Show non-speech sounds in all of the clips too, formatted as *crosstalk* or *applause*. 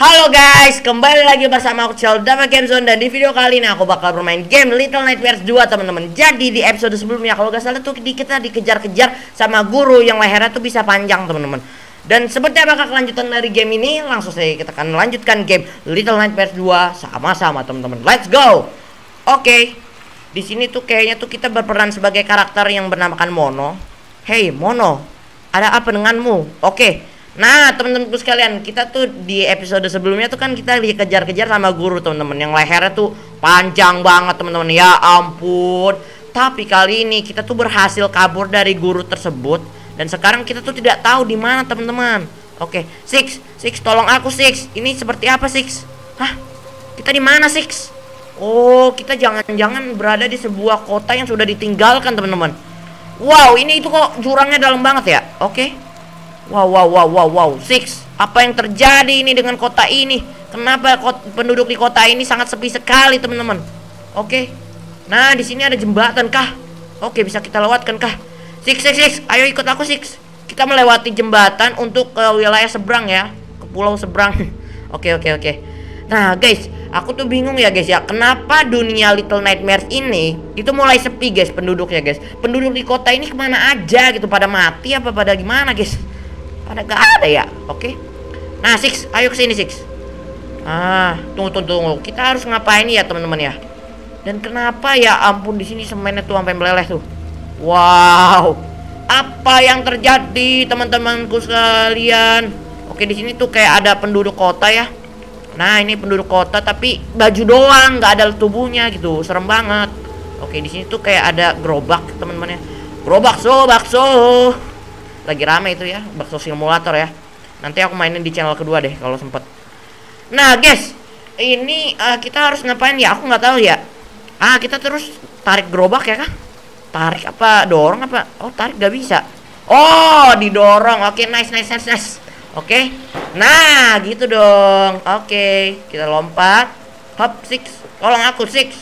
Halo guys, kembali lagi bersama aku Sheldama Gamezone dan di video kali ini aku bakal bermain game Little Nightmares 2 teman-teman. Jadi di episode sebelumnya kalau gak salah tuh di kita dikejar-kejar sama guru yang lehernya tuh bisa panjang teman-teman. Dan seperti apakah kelanjutan dari game ini? Langsung saja kita akan lanjutkan game Little Nightmares 2 sama-sama teman-teman. Let's go. Oke. Okay. Di sini tuh kayaknya tuh kita berperan sebagai karakter yang bernamakan Mono. Hey Mono, ada apa denganmu? Oke. Okay Nah, teman-temanku sekalian, kita tuh di episode sebelumnya tuh kan kita dikejar-kejar sama guru, teman-teman. Yang lehernya tuh panjang banget, teman-teman. Ya ampun. Tapi kali ini kita tuh berhasil kabur dari guru tersebut dan sekarang kita tuh tidak tahu di mana, teman-teman. Oke, Six, Six tolong aku Six. Ini seperti apa Six? Hah? Kita di mana Six? Oh, kita jangan-jangan berada di sebuah kota yang sudah ditinggalkan, teman-teman. Wow, ini itu kok jurangnya dalam banget ya? Oke. Wow, wow, wow, wow, wow. Six, apa yang terjadi ini dengan kota ini? Kenapa penduduk di kota ini sangat sepi sekali, teman-teman? Oke. Nah, di sini ada jembatan kah? Oke, bisa kita lewatkan kah? Six, six, six. Ayo ikut aku, Six. Kita melewati jembatan untuk ke wilayah seberang ya, ke pulau seberang. *laughs* oke, oke, oke. Nah, guys, aku tuh bingung ya guys ya kenapa dunia Little Nightmares ini itu mulai sepi guys penduduknya guys penduduk di kota ini kemana aja gitu pada mati apa pada gimana guys pada gak ada ya? Oke. Nah, Six, ayo kesini Six. Ah, tunggu tunggu tunggu. Kita harus ngapain ya, teman-teman ya? Dan kenapa ya ampun di sini semennya tuh sampai meleleh tuh. Wow. Apa yang terjadi, teman-temanku sekalian? Oke, di sini tuh kayak ada penduduk kota ya. Nah, ini penduduk kota tapi baju doang, nggak ada tubuhnya gitu. Serem banget. Oke, di sini tuh kayak ada gerobak, teman-teman ya. Gerobak so, bakso lagi rame itu ya bakso simulator ya nanti aku mainin di channel kedua deh kalau sempet nah guys ini uh, kita harus ngapain ya aku nggak tahu ya ah kita terus tarik gerobak ya kan tarik apa dorong apa oh tarik gak bisa oh didorong oke okay, nice nice nice nice oke okay. nah gitu dong oke okay. kita lompat hop six tolong aku six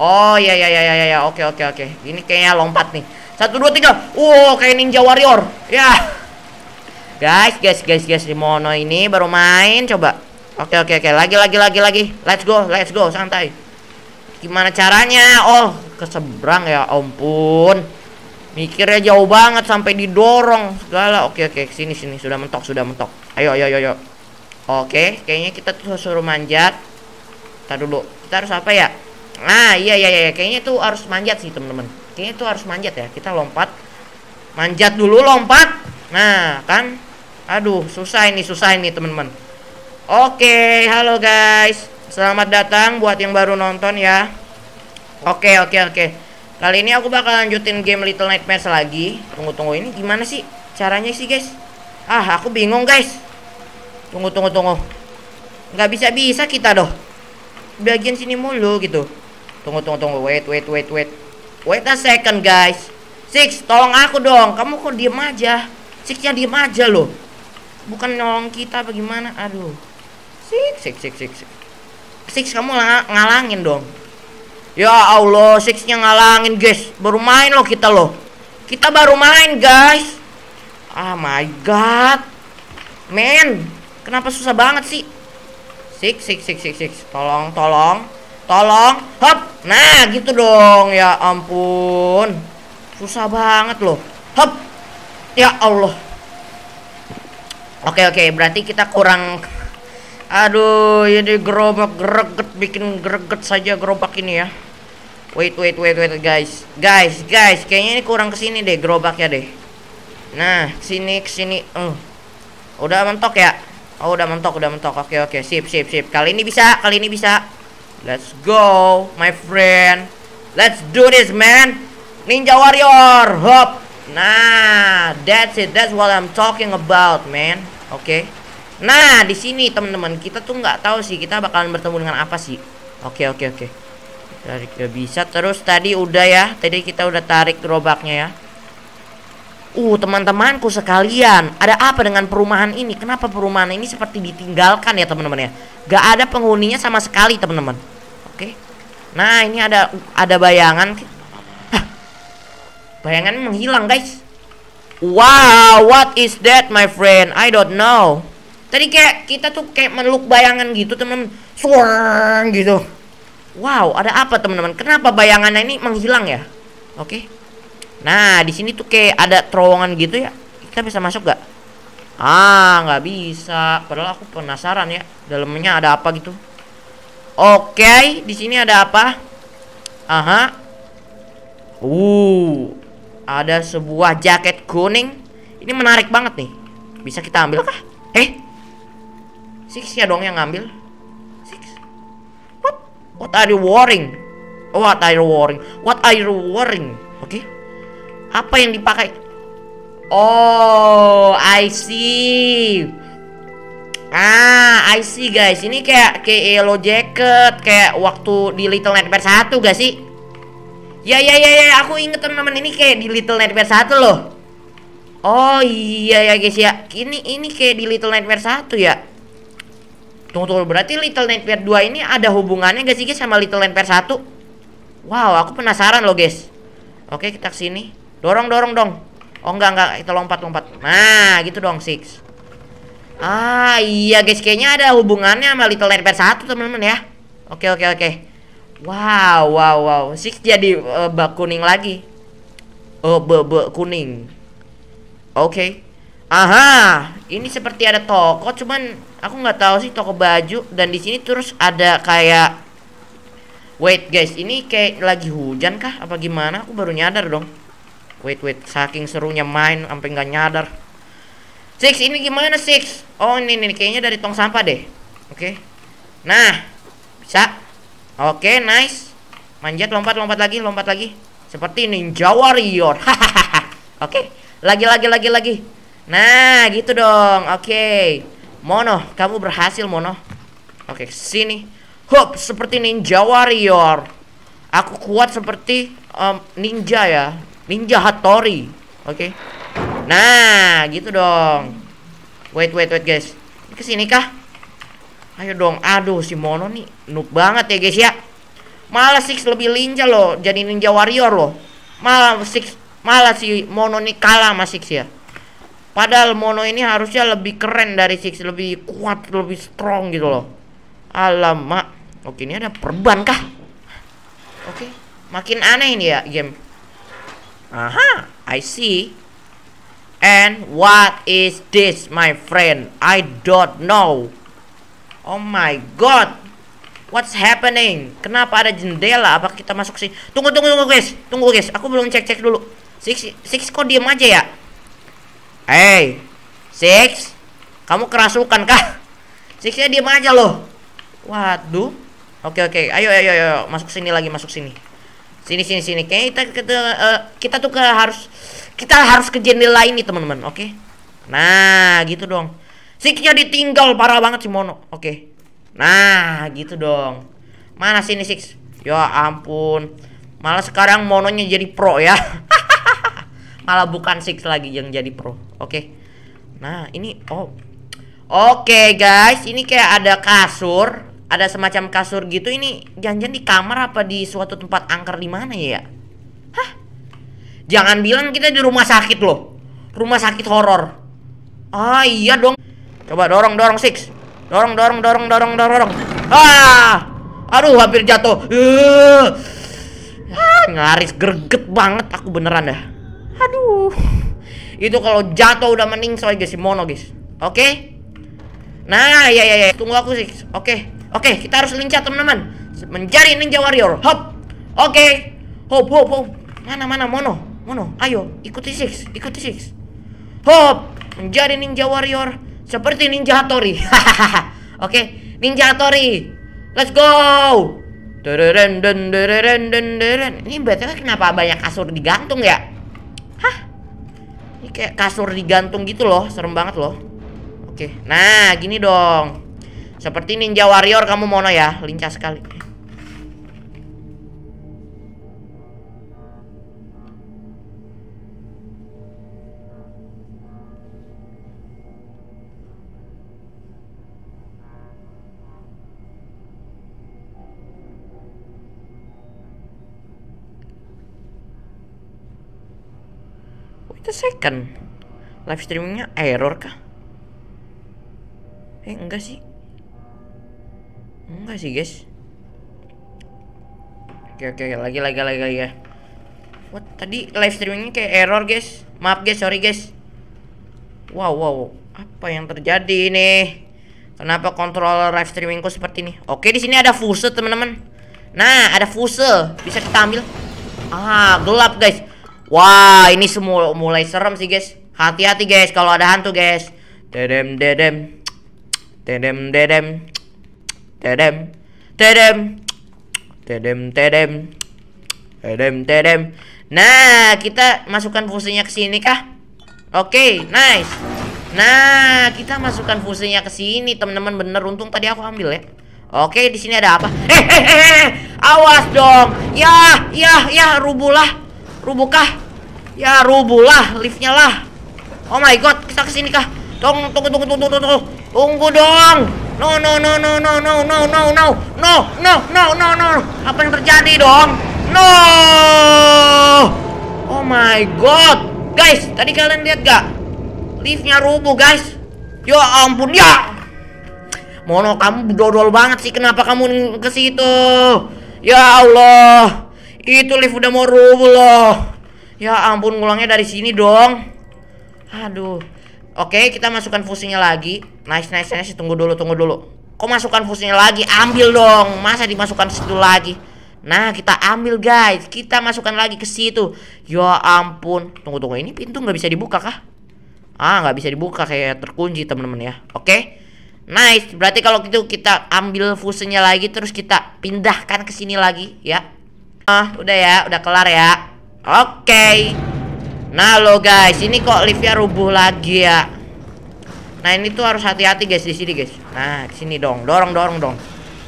oh ya ya ya ya ya oke okay, oke okay, oke okay. ini kayaknya lompat nih satu, dua, tiga. Wow, kayak Ninja Warrior. Ya. Yeah. Guys, guys, guys, guys. Mono ini baru main. Coba. Oke, oke, oke. Lagi, lagi, lagi, lagi. Let's go, let's go. Santai. Gimana caranya? Oh, keseberang ya. Ampun. Mikirnya jauh banget sampai didorong segala. Oke, oke. Sini, sini. Sudah mentok, sudah mentok. Ayo, ayo, ayo, ayo. Oke, kayaknya kita tuh suruh manjat. Kita dulu. Kita harus apa ya? Nah, iya, iya, iya. Kayaknya tuh harus manjat sih, teman-teman. Ini tuh harus manjat ya kita lompat manjat dulu lompat nah kan aduh susah ini susah ini teman-teman oke halo guys selamat datang buat yang baru nonton ya oke oke oke kali ini aku bakal lanjutin game Little Nightmares lagi tunggu tunggu ini gimana sih caranya sih guys ah aku bingung guys tunggu tunggu tunggu nggak bisa bisa kita doh bagian sini mulu gitu tunggu tunggu tunggu wait wait wait wait Wait a second guys Six tolong aku dong Kamu kok diem aja Sixnya diem aja loh Bukan nolong kita bagaimana Aduh Six six six six Six, six kamu ngalangin dong Ya Allah Sixnya ngalangin guys Baru main loh kita loh Kita baru main guys Oh my god Men Kenapa susah banget sih Six six six six six Tolong tolong tolong hop nah gitu dong ya ampun susah banget loh hop ya Allah oke oke berarti kita kurang aduh ini gerobak greget bikin greget saja gerobak ini ya wait wait wait wait guys guys guys kayaknya ini kurang kesini deh gerobak ya deh nah sini kesini uh. udah mentok ya Oh udah mentok udah mentok oke oke sip sip sip kali ini bisa kali ini bisa Let's go, my friend. Let's do this, man. Ninja Warrior, hop. Nah, that's it. That's what I'm talking about, man. Oke. Okay. Nah, di sini teman-teman kita tuh nggak tahu sih kita bakalan bertemu dengan apa sih. Oke, okay, oke, okay, oke. Okay. Tarik nggak bisa. Terus tadi udah ya. Tadi kita udah tarik gerobaknya ya. Uh, teman-temanku sekalian, ada apa dengan perumahan ini? Kenapa perumahan ini seperti ditinggalkan ya, teman-teman ya? Gak ada penghuninya sama sekali, teman-teman. Nah ini ada ada bayangan Bayangan menghilang guys Wow what is that my friend I don't know Tadi kayak kita tuh kayak meluk bayangan gitu teman-teman Suang gitu Wow ada apa teman-teman Kenapa bayangannya ini menghilang ya Oke okay. Nah di sini tuh kayak ada terowongan gitu ya Kita bisa masuk gak? Ah nggak bisa Padahal aku penasaran ya Dalamnya ada apa gitu Oke, okay, di sini ada apa? Aha. Uh, ada sebuah jaket kuning. Ini menarik banget nih. Bisa kita ambil kah? Eh, Six ya dong yang ngambil. Six. What? What are you wearing? What are you wearing? What are you wearing? Oke. Okay. Apa yang dipakai? Oh, I see. Ah, I see guys. Ini kayak kayak yellow jacket kayak waktu di Little Nightmare 1 gak sih? Ya ya ya ya, aku inget teman-teman ini kayak di Little Nightmare 1 loh. Oh iya ya guys ya. Ini ini kayak di Little Nightmare 1 ya. Tunggu tunggu berarti Little Nightmare 2 ini ada hubungannya gak sih guys sama Little Nightmare 1? Wow, aku penasaran loh guys. Oke, kita kesini. Dorong dorong dong. Oh enggak enggak, kita lompat lompat. Nah, gitu dong Six. Ah iya guys kayaknya ada hubungannya sama Little Nightmare 1 teman-teman ya. Oke oke oke. Wow wow wow. Six jadi uh, bak kuning lagi. Oh be, be kuning. Oke. Okay. Aha, ini seperti ada toko cuman aku nggak tahu sih toko baju dan di sini terus ada kayak Wait guys, ini kayak lagi hujan kah apa gimana? Aku baru nyadar dong. Wait wait, saking serunya main sampai nggak nyadar. Six ini gimana Six? Oh ini nih kayaknya dari tong sampah deh. Oke. Okay. Nah bisa. Oke okay, nice. Manjat lompat lompat lagi lompat lagi. Seperti Ninja Warrior. Hahaha. *laughs* Oke. Okay. Lagi lagi lagi lagi. Nah gitu dong. Oke. Okay. Mono kamu berhasil Mono. Oke okay, sini. Hop seperti Ninja Warrior. Aku kuat seperti um, ninja ya. Ninja Hatori. Oke. Okay. Nah, gitu dong. Wait, wait, wait, guys. Ini kesini kah? Ayo dong. Aduh, si Mono nih noob banget ya, guys ya. Malah Six lebih lincah loh jadi ninja warrior loh. Malah Six malah si Mono nih kalah sama Six ya. Padahal Mono ini harusnya lebih keren dari Six, lebih kuat, lebih strong gitu loh. Alamak. Oke, ini ada perban kah? Oke, makin aneh ini ya game. Aha, I see. And what is this, my friend? I don't know. Oh my god. What's happening? Kenapa ada jendela? Apa kita masuk sih? Tunggu, tunggu, tunggu guys. Tunggu guys. Aku belum cek-cek dulu. Six, six kok diem aja ya? Hey, six. Kamu kerasukan kah? *laughs* Sixnya diem aja loh. Waduh. Oke, oke. Ayo, ayo, ayo. Masuk sini lagi, masuk sini. Sini, sini, sini. Kayaknya kita, kita, eh, kita tuh ke harus kita harus ke jendela ini teman-teman, oke? Okay? Nah, gitu dong. Siknya ditinggal parah banget si Mono. Oke. Okay. Nah, gitu dong. Mana sini Six? Ya ampun. Malah sekarang Mononya jadi pro ya. *laughs* Malah bukan Six lagi yang jadi pro. Oke. Okay. Nah, ini oh. Oke, okay, guys. Ini kayak ada kasur, ada semacam kasur gitu. Ini janjian di kamar apa di suatu tempat angker di mana ya? Hah? Jangan bilang kita di rumah sakit loh. Rumah sakit horor. Ah iya dong. Coba dorong dorong six. Dorong dorong dorong dorong dorong. Ah. Aduh hampir jatuh. Uh. Ah, ngaris greget banget aku beneran dah. Aduh. Itu kalau jatuh udah mending soalnya guys si mono guys. Oke. Okay? Nah, ya ya ya. Tunggu aku six. Oke. Okay. Oke, okay, kita harus lincah teman-teman. Mencari Ninja Warrior. Hop. Oke. Okay. Hop hop hop. Mana mana mono? Mono, ayo ikuti Six, ikuti Six. Hop, menjadi ninja warrior seperti Ninja Hattori. *laughs* Oke, okay, Ninja Hattori. Let's go. Deren den deren Ini betulnya kan kenapa banyak kasur digantung ya? Hah? Ini kayak kasur digantung gitu loh, serem banget loh. Oke, okay. nah gini dong. Seperti Ninja Warrior kamu Mono ya, lincah sekali. the second live streamingnya error kah eh enggak sih enggak sih guys oke oke lagi lagi lagi lagi ya. what tadi live streamingnya kayak error guys maaf guys sorry guys wow wow apa yang terjadi ini? Kenapa kontrol live streamingku seperti ini? Oke, di sini ada fuse, teman-teman. Nah, ada fuse, bisa kita ambil. Ah, gelap, guys. Wah, ini semua mulai serem sih, guys. Hati-hati, guys, kalau ada hantu, guys. Dedem dedem. Dedem dedem. Dedem. Dedem. Dedem dedem. Dedem dedem. Nah, kita masukkan fungsinya ke sini kah? Oke, okay, nice. Nah, kita masukkan fungsinya ke sini, teman-teman. Bener untung tadi aku ambil ya. Oke, di sini ada apa? *laughs* Hehehe. Awas dong. Yah, yah, yah, rubuhlah. Rubuh kah? Ya rubuh lah liftnya lah. Oh my god, kita kesini kah? Tunggu tunggu tunggu tunggu tunggu tunggu. Tunggu dong. No no no no no no no no no no no no no no. Apa yang terjadi dong? No. Oh my god. Guys, tadi kalian lihat gak? Liftnya rubuh, guys. Ya ampun, ya. Mono, kamu dodol banget sih. Kenapa kamu ke situ? Ya Allah. Itu lift udah mau rubuh loh. Ya ampun ngulangnya dari sini dong. Aduh. Oke, kita masukkan fusinya lagi. Nice, nice, nice. Tunggu dulu, tunggu dulu. Kok masukkan fusinya lagi? Ambil dong. Masa dimasukkan situ lagi? Nah, kita ambil guys. Kita masukkan lagi ke situ. Ya ampun. Tunggu, tunggu. Ini pintu nggak bisa dibuka kah? Ah, nggak bisa dibuka kayak terkunci temen teman ya. Oke. Nice. Berarti kalau gitu kita ambil fusinya lagi terus kita pindahkan ke sini lagi ya. Ah, udah ya, udah kelar ya. Oke. Okay. Nah, lo guys, ini kok liftnya rubuh lagi ya. Nah, ini tuh harus hati-hati guys di sini guys. Nah, di sini dong, dorong dorong dong.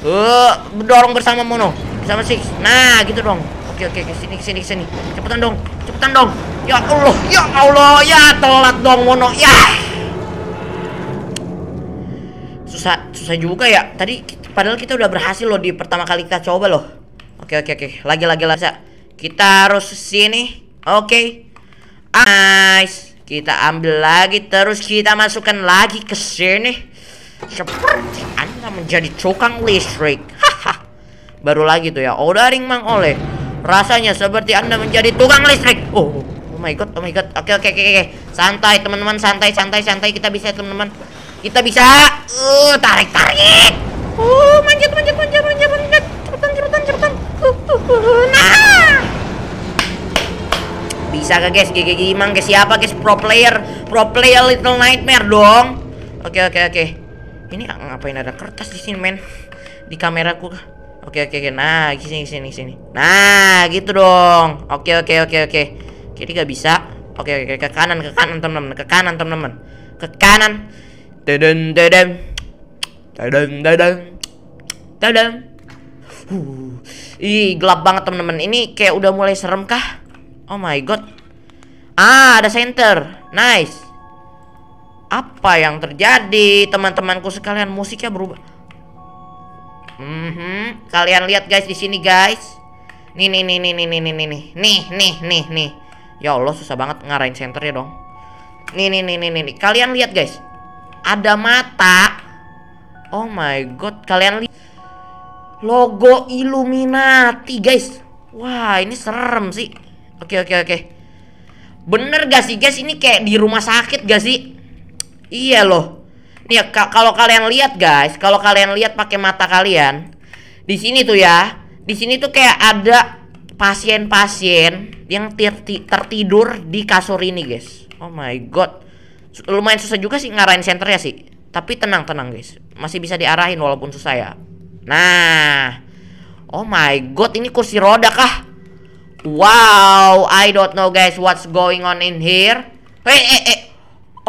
Uh, dorong bersama Mono, bersama Six. Nah, gitu dong. Oke oke, ke sini ke sini sini. Cepetan dong, cepetan dong. Ya Allah, ya Allah, ya telat dong Mono. Ya. Susah susah juga ya. Tadi padahal kita udah berhasil loh di pertama kali kita coba loh. Oke oke oke. Lagi lagi lagi. Kita harus sini. Oke. Okay. Nice. Kita ambil lagi terus kita masukkan lagi ke sini. Seperti Anda menjadi tukang listrik. *laughs* Haha. Baru lagi tuh ya. Ordering Mang Oleh. Rasanya seperti Anda menjadi tukang listrik. Oh. Oh my god, oh my god. Oke oke oke oke. Santai teman-teman, santai santai santai kita bisa teman-teman. Kita bisa. Uh, tarik tarik. Uh, manjat manjat manjat. Nah. Bisa gak guys? GG Gimang guys siapa guys? Pro player, pro player Little Nightmare dong. Oke oke oke. Ini ngapain ada kertas di sini men? Di kameraku. Oke oke oke. Nah, sini sini sini. Nah, gitu dong. Oke oke oke oke. Jadi gak bisa. Oke oke ke kanan ke kanan teman-teman, ke kanan teman-teman. Ke kanan. Deden deden. Deden deden. Deden. Huh. Ih, gelap banget teman-teman. Ini kayak udah mulai serem kah? Oh my god. Ah, ada center. Nice. Apa yang terjadi, teman-temanku sekalian? Musiknya berubah. Mm -hmm. Kalian lihat guys di sini guys. Nih nih nih nih nih nih nih nih nih nih nih nih. Ya Allah susah banget ngarahin ya dong. Nih nih nih nih nih. Kalian lihat guys. Ada mata. Oh my god, kalian lihat Logo Illuminati, guys. Wah, ini serem sih. Oke, oke, oke. Bener gak sih, guys? Ini kayak di rumah sakit gak sih? Iya loh. Nih, kalau kalian lihat, guys, kalau kalian lihat pakai mata kalian, di sini tuh ya. Di sini tuh kayak ada pasien-pasien yang tertidur di kasur ini, guys. Oh my god. Lumayan susah juga sih ngarahin senternya sih. Tapi tenang, tenang, guys. Masih bisa diarahin walaupun susah ya. Nah. Oh my god, ini kursi roda kah? Wow, I don't know guys what's going on in here. Eh eh eh.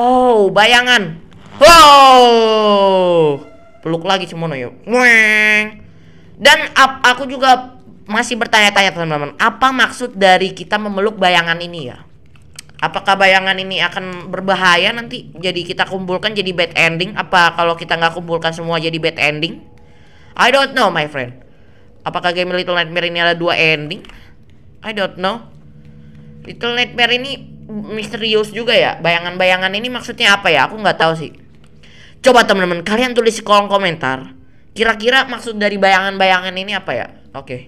Oh, bayangan. oh Peluk lagi semuanya yuk. Dan ap, aku juga masih bertanya-tanya teman-teman, apa maksud dari kita memeluk bayangan ini ya? Apakah bayangan ini akan berbahaya nanti? Jadi kita kumpulkan jadi bad ending? Apa kalau kita nggak kumpulkan semua jadi bad ending? I don't know my friend. Apakah game Little Nightmare ini ada dua ending? I don't know. Little Nightmare ini misterius juga ya. Bayangan-bayangan ini maksudnya apa ya? Aku nggak tahu sih. Coba teman-teman kalian tulis di kolom komentar. Kira-kira maksud dari bayangan-bayangan ini apa ya? Oke. Okay.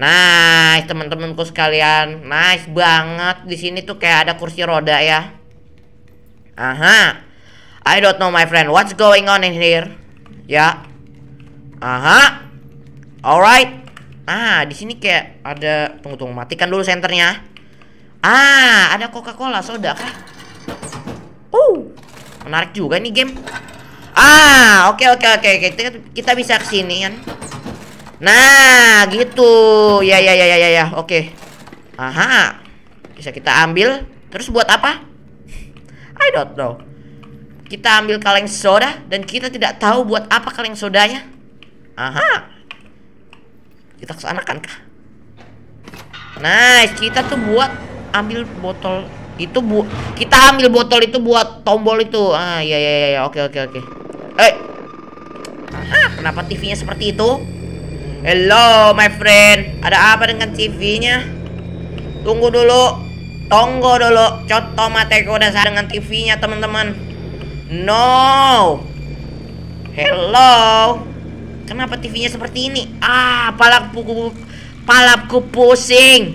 Nice teman-temanku sekalian, nice banget. Di sini tuh kayak ada kursi roda ya. Aha. I don't know my friend, what's going on in here? Ya. Aha. Alright. Ah, di sini kayak ada tunggu tunggu matikan dulu senternya. Ah, ada Coca-Cola soda kah? Uh. Menarik juga ini game. Ah, oke okay, oke oke kita kita bisa ke sini kan. Nah, gitu. Ya ya ya ya ya ya. Oke. Aha. Bisa kita ambil. Terus buat apa? I don't know. Kita ambil kaleng soda dan kita tidak tahu buat apa kaleng sodanya. Aha. Kita kesana kan kah? Nice, kita tuh buat ambil botol itu bu kita ambil botol itu buat tombol itu. Ah, iya iya iya, iya. oke oke oke. Eh. Ah, kenapa TV-nya seperti itu? Hello, my friend. Ada apa dengan TV-nya? Tunggu dulu. Tunggu dulu. Coto mateku dasar dengan TV-nya, teman-teman. No. Hello. Kenapa TV-nya seperti ini? Ah, palaku palaku pusing.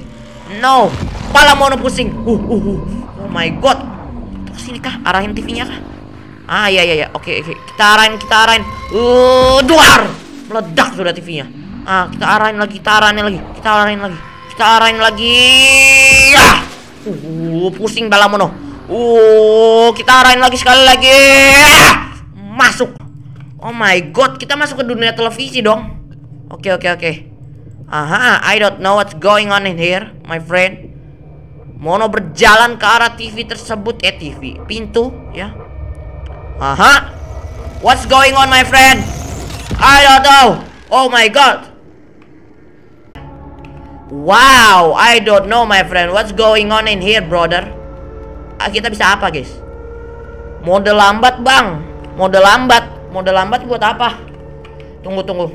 No, pala mono pusing. Uh, uh, uh. Oh my god. Terus sini kah? Arahin TV-nya kah? Ah, iya iya iya. Oke, oke. Kita arahin, kita arahin. Uh, duar. Meledak sudah TV-nya. Ah, kita arahin lagi, kita arahin lagi. Kita arahin lagi. Kita arahin lagi. Ya. Uh, pusing mono. Uh, kita arahin lagi sekali lagi. Ya. Masuk. Oh my god, kita masuk ke dunia televisi dong. Oke, okay, oke, okay, oke. Okay. Aha, I don't know what's going on in here, my friend. Mono berjalan ke arah TV tersebut, eh TV, pintu, ya. Aha, what's going on, my friend? I don't know. Oh my god. Wow, I don't know my friend What's going on in here brother ah, Kita bisa apa guys Mode lambat bang Mode lambat modal lambat buat apa tunggu tunggu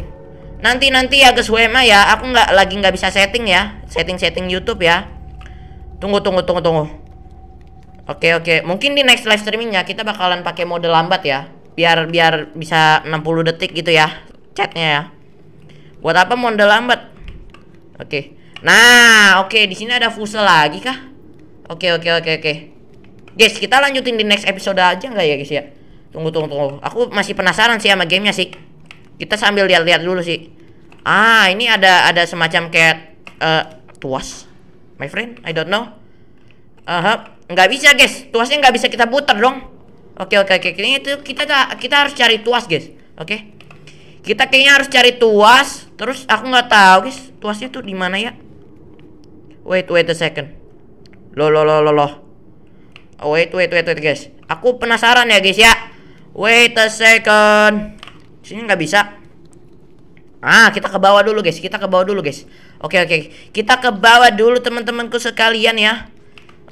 nanti nanti ya guys WMA ya aku nggak lagi nggak bisa setting ya setting setting YouTube ya tunggu tunggu tunggu tunggu oke oke mungkin di next live streamingnya kita bakalan pakai mode lambat ya biar biar bisa 60 detik gitu ya chatnya ya buat apa mode lambat oke nah oke di sini ada fuse lagi kah oke oke oke oke guys kita lanjutin di next episode aja nggak ya guys ya Tunggu tunggu tunggu. Aku masih penasaran sih sama gamenya sih. Kita sambil lihat-lihat dulu sih. Ah ini ada ada semacam kayak uh, tuas. My friend, I don't know. Ah, uh, nggak bisa guys. Tuasnya nggak bisa kita putar dong. Oke oke oke. Ini itu kita kita harus cari tuas guys. Oke. Kita kayaknya harus cari tuas. Terus aku nggak tahu guys. Tuasnya tuh di mana ya? Wait wait a second. Lo lo lo lo lo. Wait wait wait wait guys. Aku penasaran ya guys ya. Wait a second. Sini nggak bisa. Ah, kita ke bawah dulu, guys. Kita ke bawah dulu, guys. Oke, oke. Kita ke bawah dulu, teman-temanku sekalian ya.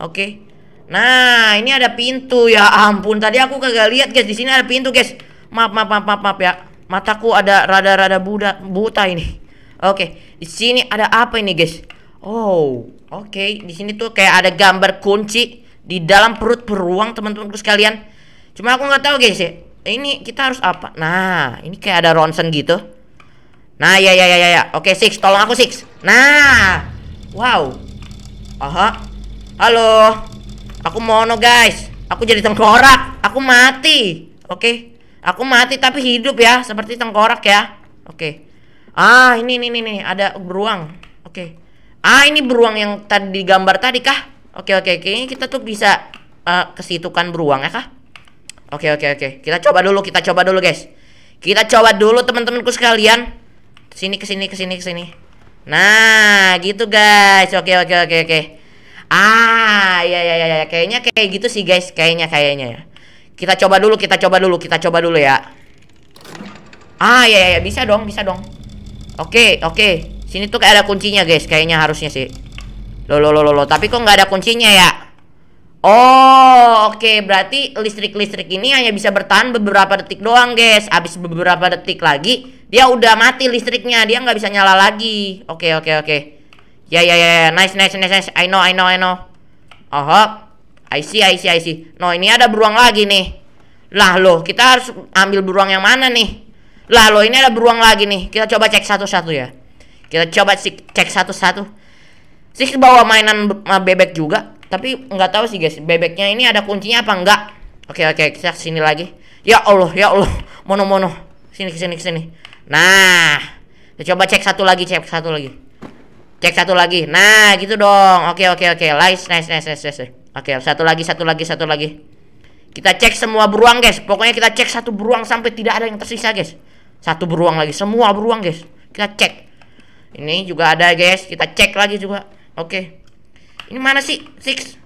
Oke. Nah, ini ada pintu ya. Ampun, tadi aku kagak lihat, guys. Di sini ada pintu, guys. Maaf, maaf, maaf, maaf, maaf ya. Mataku ada rada-rada buta, buta ini. Oke, di sini ada apa ini, guys? Oh, oke. Di sini tuh kayak ada gambar kunci di dalam perut beruang, teman-temanku sekalian. Cuma aku nggak tahu guys ya. Ini kita harus apa? Nah, ini kayak ada ronsen gitu. Nah, ya ya ya ya ya. Oke, Six, tolong aku Six. Nah. Wow. Aha. Halo. Aku mono guys. Aku jadi tengkorak. Aku mati. Oke. Aku mati tapi hidup ya, seperti tengkorak ya. Oke. Ah, ini ini ini ada beruang. Oke. Ah, ini beruang yang tadi gambar tadi kah? Oke oke, kayaknya kita tuh bisa uh, eh, kesitukan beruang ya kah? Oke oke oke. Kita coba dulu, kita coba dulu guys. Kita coba dulu teman-temanku sekalian. Sini ke sini ke sini ke sini. Nah, gitu guys. Oke oke oke oke. Ah, ya ya ya kayaknya kayak gitu sih guys, kayaknya kayaknya ya. Kita coba dulu, kita coba dulu, kita coba dulu ya. Ah, ya ya bisa dong, bisa dong. Oke, oke. Sini tuh kayak ada kuncinya guys, kayaknya harusnya sih. Lo lo lo lo, tapi kok nggak ada kuncinya ya? Oh, oke. Okay. Berarti listrik-listrik ini hanya bisa bertahan beberapa detik doang, guys. Habis beberapa detik lagi, dia udah mati listriknya. Dia nggak bisa nyala lagi. Oke, okay, oke, okay, oke. Okay. Ya, yeah, ya, yeah, ya. Yeah. Nice, nice, nice, nice. I know, I know, I know. Oh, I see, I see, I see. No, ini ada beruang lagi nih. Lah, loh. Kita harus ambil beruang yang mana nih? Lah, loh. Ini ada beruang lagi nih. Kita coba cek satu-satu ya. Kita coba cek satu-satu. Six bawa mainan bebek juga tapi nggak tahu sih guys bebeknya ini ada kuncinya apa enggak oke oke kita sini lagi ya allah ya allah mono mono sini sini sini nah kita coba cek satu lagi cek satu lagi cek satu lagi nah gitu dong oke oke oke nice nice nice nice, nice. oke satu lagi satu lagi satu lagi kita cek semua beruang guys pokoknya kita cek satu beruang sampai tidak ada yang tersisa guys satu beruang lagi semua beruang guys kita cek ini juga ada guys kita cek lagi juga oke ini mana sih? Six.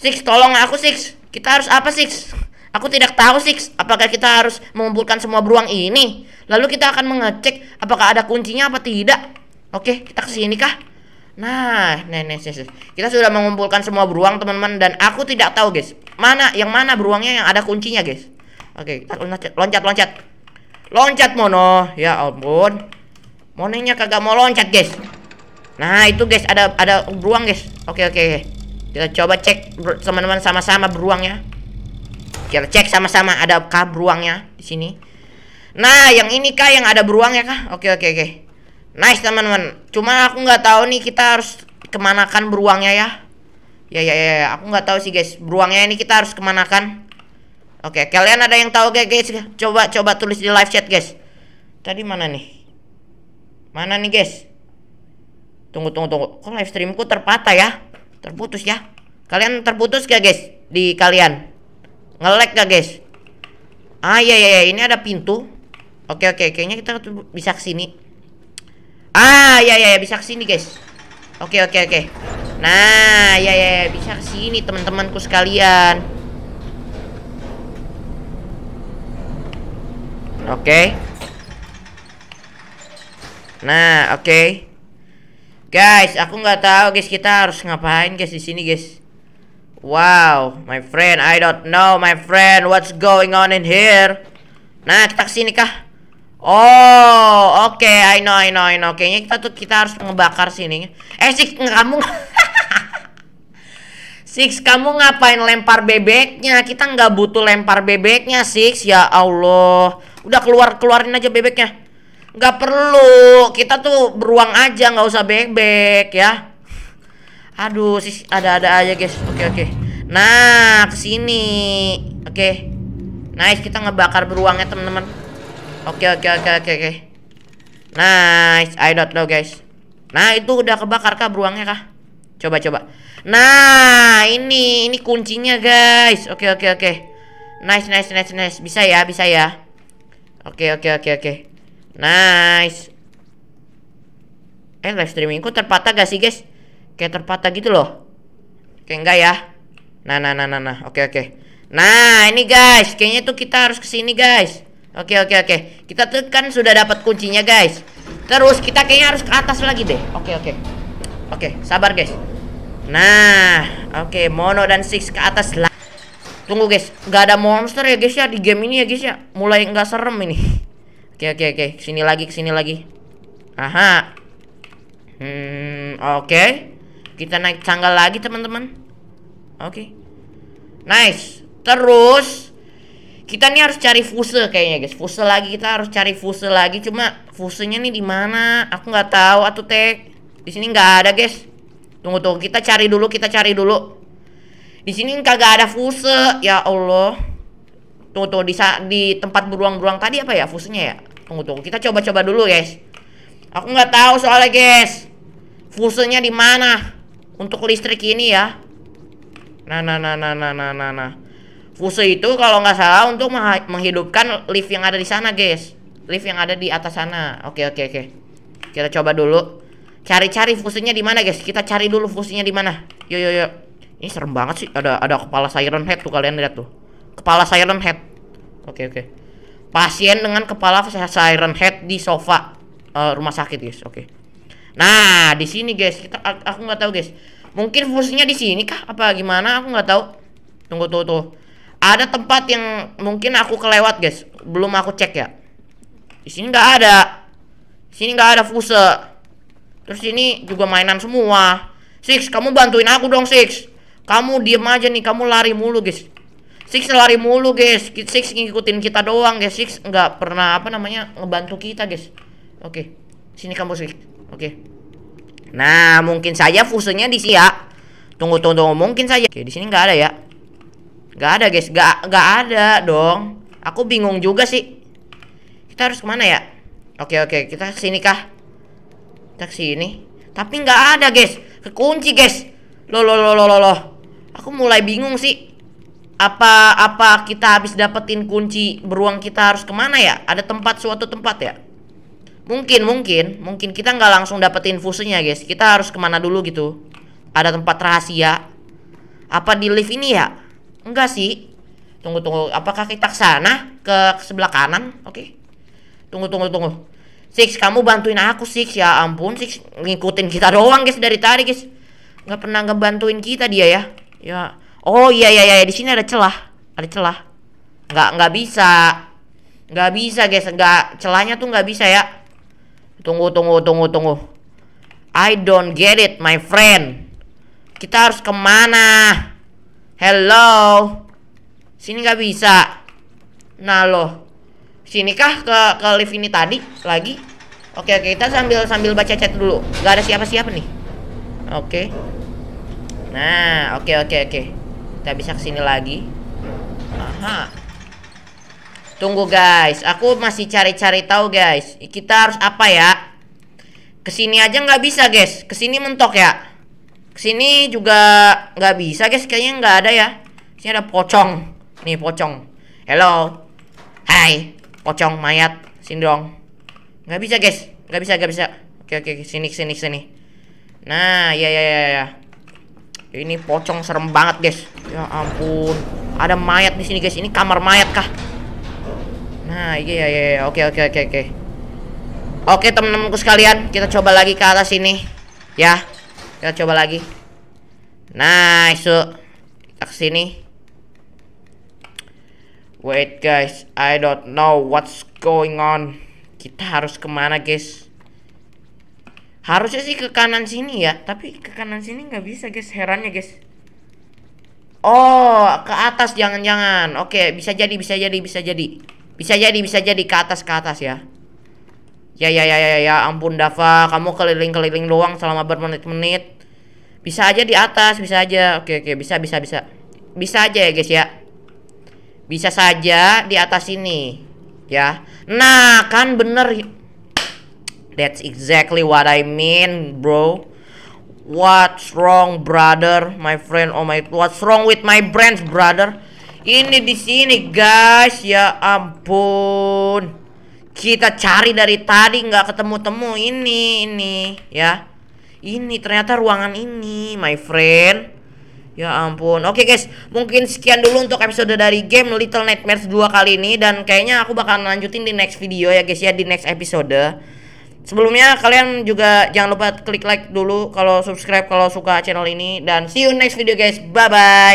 Six, tolong aku Six. Kita harus apa Six? Aku tidak tahu Six, apakah kita harus mengumpulkan semua beruang ini? Lalu kita akan mengecek apakah ada kuncinya apa tidak. Oke, kita ke sini kah? Nah, nenek, nih, kita sudah mengumpulkan semua beruang teman-teman dan aku tidak tahu guys mana yang mana beruangnya yang ada kuncinya guys. Oke, kita loncat, loncat, loncat, loncat Mono. Ya ampun, Monenya kagak mau loncat guys. Nah, itu guys, ada ada beruang guys. Oke, oke. Kita coba cek teman-teman sama-sama beruangnya. Kita cek sama-sama ada kah beruangnya di sini. Nah, yang ini kah yang ada ya kah? Oke, oke, oke. Nice teman-teman. Cuma aku nggak tahu nih kita harus kemanakan beruangnya ya. Ya ya ya, ya. aku nggak tahu sih guys. Beruangnya ini kita harus kemanakan. Oke, kalian ada yang tahu gak guys? Coba coba tulis di live chat guys. Tadi mana nih? Mana nih guys? Tunggu tunggu tunggu. Kok live streamku terpatah ya? Terputus ya? Kalian terputus gak guys? Di kalian? Ngelek gak guys? Ah iya iya iya. ini ada pintu. Oke oke kayaknya kita bisa kesini. Ah iya iya, iya. bisa kesini guys. Oke oke oke. Nah iya iya, iya. bisa kesini teman-temanku sekalian. Oke. Nah, oke. Okay. Guys, aku nggak tahu guys kita harus ngapain guys di sini guys. Wow, my friend, I don't know my friend what's going on in here. Nah, kita kesini kah? Oh, oke, okay, I know, I know, I know. Kayaknya kita tuh kita harus ngebakar sini. Eh, Six, kamu *laughs* Six, kamu ngapain lempar bebeknya? Kita nggak butuh lempar bebeknya, Six. Ya Allah. Udah keluar keluarin aja bebeknya nggak perlu kita tuh beruang aja nggak usah bebek ya aduh sih ada-ada aja guys oke okay, oke okay. nah kesini oke okay. nice kita ngebakar beruangnya teman-teman oke oke oke oke oke nice I don't know guys nah itu udah kebakar kah beruangnya kah coba coba nah ini ini kuncinya guys oke oke oke nice nice nice nice bisa ya bisa ya oke oke oke oke Nice. Eh, live streamingku terpatah gak sih, guys? Kayak terpatah gitu loh. Kayak enggak ya? Nah, nah, nah, nah, nah. Oke, oke. Nah, ini guys, kayaknya tuh kita harus kesini guys. Oke, oke, oke. Kita tuh kan sudah dapat kuncinya, guys. Terus kita kayaknya harus ke atas lagi deh. Oke, oke. Oke, sabar, guys. Nah, oke, Mono dan Six ke atas lah. Tunggu, guys. Gak ada monster ya, guys ya di game ini ya, guys ya. Mulai nggak serem ini. *laughs* Oke, oke, oke. Sini lagi, sini lagi. Aha. Hmm, oke. Okay. Kita naik tangga lagi, teman-teman. Oke. Okay. Nice. Terus kita nih harus cari fuse kayaknya, guys. Fuse lagi kita harus cari fuse lagi. Cuma fusenya nih di mana? Aku nggak tahu atau tek. Di sini nggak ada, guys. Tunggu tunggu, kita cari dulu, kita cari dulu. Di sini kagak ada fuse. Ya Allah. Tuh tuh di di tempat beruang-beruang tadi apa ya fusenya ya? Tunggu tunggu, kita coba-coba dulu guys. Aku nggak tahu soalnya guys. Fusenya di mana? Untuk listrik ini ya. Nah nah nah nah nah nah nah. nah. Fuse itu kalau nggak salah untuk menghidupkan lift yang ada di sana guys. Lift yang ada di atas sana. Oke oke oke. Kita coba dulu. Cari-cari fusenya di mana guys? Kita cari dulu fusenya di mana. Yo yo yo. Ini serem banget sih. Ada ada kepala Siren Head tuh kalian lihat tuh. Kepala Siren Head. Oke oke. Pasien dengan kepala siren head di sofa uh, rumah sakit, guys. Oke. Okay. Nah, di sini, guys. Kita aku nggak tahu, guys. Mungkin fungsinya di sini kah apa gimana? Aku nggak tahu. Tunggu tuh tuh. Ada tempat yang mungkin aku kelewat, guys. Belum aku cek ya. Di sini nggak ada. Di sini nggak ada fuse. Terus ini juga mainan semua. Six, kamu bantuin aku dong, Six. Kamu diem aja nih, kamu lari mulu, guys. Six lari mulu guys Six ngikutin kita doang guys Six nggak pernah apa namanya ngebantu kita guys Oke okay. Sini kamu Six Oke okay. Nah mungkin saja fusenya di sini ya Tunggu tunggu, tunggu. mungkin saja Oke okay, di sini nggak ada ya Nggak ada guys nggak, nggak ada dong Aku bingung juga sih Kita harus kemana ya Oke oke kita sini kah Kita sini. Tapi nggak ada guys Kekunci guys Loh loh loh loh loh Aku mulai bingung sih apa apa kita habis dapetin kunci beruang kita harus kemana ya ada tempat suatu tempat ya mungkin mungkin mungkin kita nggak langsung dapetin fusenya guys kita harus kemana dulu gitu ada tempat rahasia apa di lift ini ya enggak sih tunggu tunggu apakah kita ke sana ke sebelah kanan oke tunggu tunggu tunggu Six kamu bantuin aku Six ya ampun Six ngikutin kita doang guys dari tadi guys nggak pernah ngebantuin kita dia ya ya Oh iya iya iya di sini ada celah, ada celah. Nggak nggak bisa, nggak bisa guys, nggak celahnya tuh nggak bisa ya. Tunggu tunggu tunggu tunggu. I don't get it, my friend. Kita harus kemana? Hello, sini nggak bisa. Nah loh, kah ke ke lift ini tadi lagi? Oke oke kita sambil sambil baca chat dulu. Gak ada siapa-siapa nih. Oke. Nah oke oke oke. Kita bisa kesini lagi. Aha. Tunggu guys, aku masih cari-cari tahu guys. Kita harus apa ya? Kesini aja nggak bisa guys. Kesini mentok ya. Kesini juga nggak bisa guys. Kayaknya nggak ada ya. Sini ada pocong. Nih pocong. Hello. Hai. Pocong mayat. Sini dong. Nggak bisa guys. Nggak bisa, nggak bisa. Oke oke. Sini sini sini. Nah, ya ya ya ya. Ini pocong serem banget, guys. Ya ampun. Ada mayat di sini, guys. Ini kamar mayat kah? Nah, iya iya iya. Oke, oke, oke, oke. Oke, teman-temanku sekalian, kita coba lagi ke atas sini, Ya. Kita coba lagi. Nah, nice. So. Kita ke sini. Wait, guys. I don't know what's going on. Kita harus kemana, guys? harusnya sih ke kanan sini ya tapi ke kanan sini nggak bisa guys herannya guys oh ke atas jangan-jangan oke bisa jadi bisa jadi bisa jadi bisa jadi bisa jadi ke atas ke atas ya ya ya ya ya ya ampun Dava kamu keliling-keliling doang selama bermenit-menit bisa aja di atas bisa aja oke oke bisa bisa bisa bisa aja ya guys ya bisa saja di atas sini ya nah kan bener That's exactly what I mean, bro. What's wrong, brother? My friend, oh my, what's wrong with my brands, brother? Ini di sini, guys. Ya ampun. Kita cari dari tadi nggak ketemu-temu ini, ini, ya. Ini ternyata ruangan ini, my friend. Ya ampun. Oke okay, guys, mungkin sekian dulu untuk episode dari game Little Nightmares 2 kali ini dan kayaknya aku bakal lanjutin di next video ya guys ya di next episode. Sebelumnya kalian juga jangan lupa klik like dulu kalau subscribe kalau suka channel ini dan see you next video guys. Bye bye.